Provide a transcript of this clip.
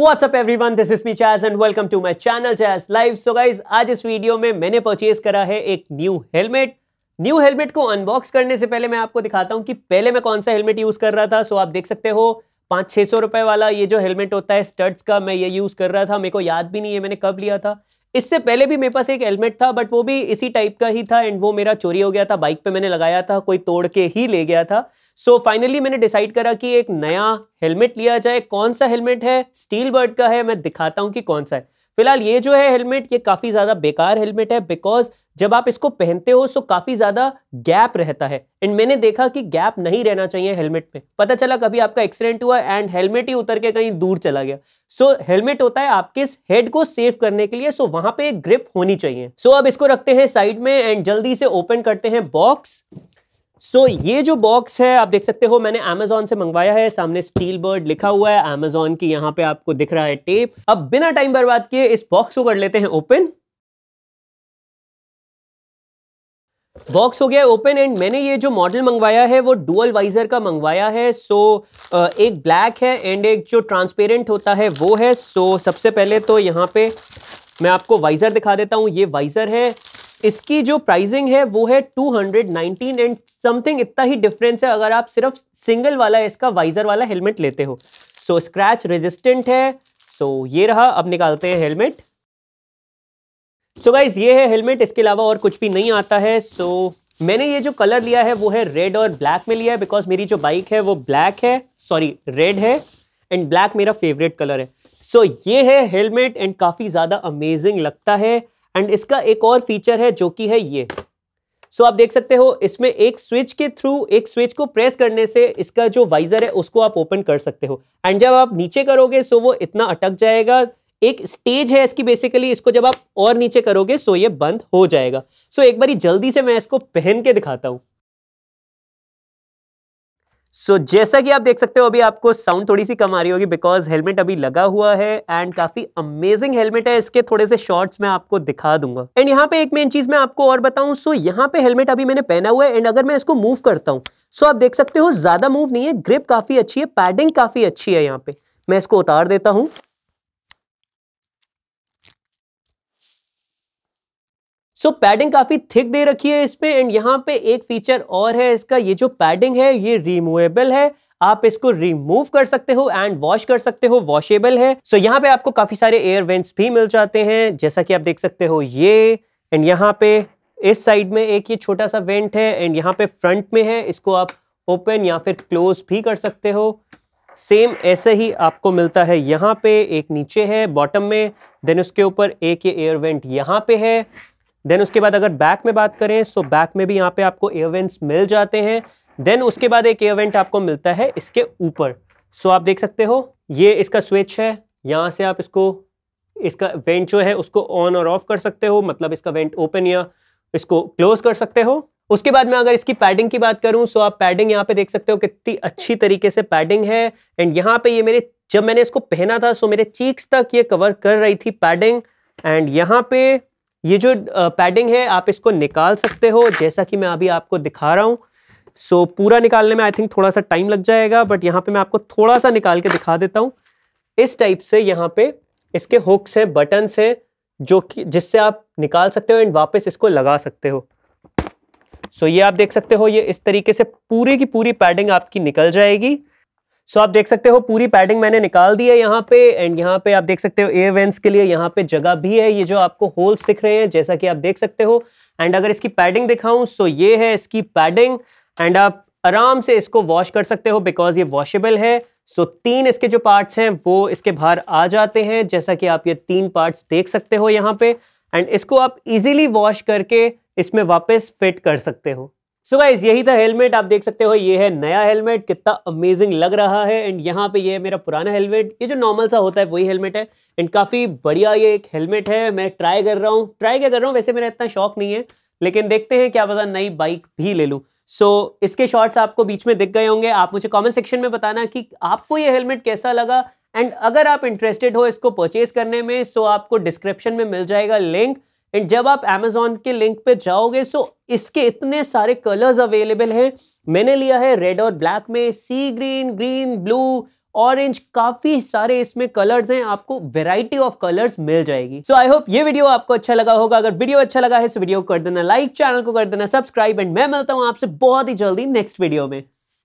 WhatsApp everyone this is me Chaz and welcome to my channel Chaz live so guys आज इस video में मैंने purchase करा है एक न्यू हेलमेट न्यू हेलमेट को अनबॉक्स करने से पहले मैं आपको दिखाता हूं कि पहले मैं कौन सा हेलमेट यूज कर रहा था सो आप देख सकते हो पाँच छः सौ रुपए वाला ये जो हेलमेट होता है स्टड्स का मैं ये यूज कर रहा था मेरे को याद भी नहीं है मैंने कब लिया था इससे पहले भी मेरे पास एक हेलमेट था बट वो भी इसी टाइप का ही था एंड वो मेरा चोरी हो गया था बाइक पे मैंने लगाया था कोई तोड़ के ही ले गया था सो so, फाइनली मैंने डिसाइड करा कि एक नया हेलमेट लिया जाए कौन सा हेलमेट है स्टील बर्ड का है मैं दिखाता हूँ कि कौन सा है फिलहाल ये जो है हेलमेट ये काफ़ी ज़्यादा बेकार हेलमेट है बिकॉज जब आप इसको पहनते हो सो काफ़ी ज़्यादा गैप रहता है एंड मैंने देखा कि गैप नहीं रहना चाहिए हेलमेट में पता चला कभी आपका एक्सीडेंट हुआ एंड हेलमेट ही उतर के कहीं दूर चला गया सो so, हेलमेट होता है आपके हेड को सेव करने के लिए सो so, वहां पे ग्रिप होनी चाहिए सो so, अब इसको रखते हैं साइड में एंड जल्दी से ओपन करते हैं बॉक्स सो so, ये जो बॉक्स है आप देख सकते हो मैंने अमेजोन से मंगवाया है सामने स्टील बर्ड लिखा हुआ है अमेजोन की यहाँ पे आपको दिख रहा है टेप अब बिना टाइम बर्बाद किए इस बॉक्स को कर लेते हैं ओपन बॉक्स हो गया ओपन एंड मैंने ये जो मॉडल मंगवाया है वो डुअल वाइजर का मंगवाया है सो so, एक ब्लैक है एंड एक जो ट्रांसपेरेंट होता है वो है सो so, सबसे पहले तो यहाँ पे मैं आपको वाइजर दिखा देता हूँ ये वाइजर है इसकी जो प्राइसिंग है वो है 219 एंड समथिंग इतना ही डिफरेंस है अगर आप सिर्फ सिंगल वाला इसका वाइजर वाला हेलमेट लेते हो सो स्क्रैच रेजिस्टेंट है सो so, ये रहा अब निकालते हैं हेलमेट सो so, गाइज ये है हेलमेट इसके अलावा और कुछ भी नहीं आता है सो so, मैंने ये जो कलर लिया है वो है रेड और ब्लैक में लिया है बिकॉज मेरी जो बाइक है वो ब्लैक है सॉरी रेड है एंड ब्लैक मेरा फेवरेट कलर है सो so, ये है हेलमेट एंड काफ़ी ज़्यादा अमेजिंग लगता है एंड इसका एक और फीचर है जो कि है ये सो so, आप देख सकते हो इसमें एक स्विच के थ्रू एक स्विच को प्रेस करने से इसका जो वाइजर है उसको आप ओपन कर सकते हो एंड जब आप नीचे करोगे सो वो इतना अटक जाएगा एक स्टेज है इसकी बेसिकली इसको जब आप और नीचे करोगे सो ये बंद हो जाएगा सो so, एक बारी जल्दी से मैं इसको पहन के दिखाता हूँ सो so, जैसा कि आप देख सकते हो अभी आपको साउंड थोड़ी सी कम आ रही होगी बिकॉज हेलमेट अभी लगा हुआ है एंड काफी अमेजिंग हेलमेट है इसके थोड़े से शॉर्ट्स मैं आपको दिखा दूंगा एंड यहाँ पे एक मेन चीज मैं आपको और बताऊं सो so, यहाँ पे हेलमेट अभी मैंने पहना हुआ है एंड अगर मैं इसको मूव करता हूँ सो so, आप देख सकते हो ज्यादा मूव नहीं है ग्रिप काफी अच्छी है पैडिंग काफी अच्छी है यहाँ पे मैं इसको उतार देता हूँ सो so, पैडिंग काफी थिक दे रखी है इसमें एंड यहाँ पे एक फीचर और है इसका ये जो पैडिंग है ये रिमूवेबल है आप इसको रिमूव कर सकते हो एंड वॉश कर सकते हो वॉशेबल है सो so, यहाँ पे आपको काफी सारे एयर वेंट्स भी मिल जाते हैं जैसा कि आप देख सकते हो ये एंड यहाँ पे इस साइड में एक ये छोटा सा वेंट है एंड यहाँ पे फ्रंट में है इसको आप ओपन या फिर क्लोज भी कर सकते हो सेम ऐसे ही आपको मिलता है यहाँ पे एक नीचे है बॉटम में देन उसके ऊपर एक ये एयर वेंट यहाँ पे है देन उसके बाद अगर बैक में बात करें सो बैक में भी यहाँ पे आपको एयरवेंट्स मिल जाते हैं देन उसके बाद एक एयरवेंट आपको मिलता है इसके ऊपर सो आप देख सकते हो ये इसका स्विच है यहाँ से आप इसको इसका वेंट जो है उसको ऑन और ऑफ कर सकते हो मतलब इसका वेंट ओपन या इसको क्लोज कर सकते हो उसके बाद में अगर इसकी पैडिंग की बात करूं सो आप पैडिंग यहाँ पे देख सकते हो कितनी अच्छी तरीके से पैडिंग है एंड यहाँ पे ये मेरे जब मैंने इसको पहना था सो मेरे चीक्स तक ये कवर कर रही थी पैडिंग एंड यहाँ पे ये जो पैडिंग है आप इसको निकाल सकते हो जैसा कि मैं अभी आपको दिखा रहा हूँ सो so, पूरा निकालने में आई थिंक थोड़ा सा टाइम लग जाएगा बट यहाँ पे मैं आपको थोड़ा सा निकाल के दिखा देता हूँ इस टाइप से यहाँ पे इसके हुक्स हैं बटन्स हैं जो कि जिससे आप निकाल सकते हो एंड वापस इसको लगा सकते हो सो so, ये आप देख सकते हो ये इस तरीके से पूरी की पूरी पैडिंग आपकी निकल जाएगी सो आप देख सकते हो पूरी पैडिंग मैंने निकाल दी है यहाँ पे एंड यहाँ पे आप देख सकते हो एयर के लिए यहाँ पे जगह भी है ये जो आपको होल्स दिख रहे हैं जैसा कि आप देख सकते हो एंड अगर इसकी पैडिंग दिखाऊं सो ये है इसकी पैडिंग एंड आप आराम से इसको वॉश कर सकते हो बिकॉज ये वॉशेबल है सो so, तीन इसके जो पार्ट्स हैं वो इसके बाहर आ जाते हैं जैसा कि आप ये तीन पार्ट्स देख सकते हो यहाँ पे एंड इसको आप इजीली वॉश करके इसमें वापस फिट कर सकते हो सो so गाइज यही था हेलमेट आप देख सकते हो ये है नया हेलमेट कितना अमेजिंग लग रहा है एंड यहाँ पे ये मेरा पुराना हेलमेट ये जो नॉर्मल सा होता है वही हेलमेट है एंड काफ़ी बढ़िया ये एक हेलमेट है मैं ट्राई कर रहा हूँ ट्राई क्या कर रहा हूँ वैसे मेरा इतना शौक नहीं है लेकिन देखते हैं क्या पता नई बाइक भी ले लूँ सो so, इसके शॉर्ट्स आपको बीच में दिख गए होंगे आप मुझे कॉमेंट सेक्शन में बताना कि आपको ये हेलमेट कैसा लगा एंड अगर आप इंटरेस्टेड हो इसको परचेज करने में सो so आपको डिस्क्रिप्शन में मिल जाएगा लिंक एंड जब आप एमेजॉन के लिंक पे जाओगे सो इसके इतने सारे कलर्स अवेलेबल हैं मैंने लिया है रेड और ब्लैक में sea green green blue orange काफी सारे इसमें कलर्स हैं आपको वैरायटी ऑफ कलर्स मिल जाएगी सो आई होप ये वीडियो आपको अच्छा लगा होगा अगर वीडियो अच्छा लगा है तो वीडियो को कर देना लाइक चैनल को कर देना सब्सक्राइब एंड मैं मिलता हूँ आपसे बहुत ही जल्दी नेक्स्ट वीडियो में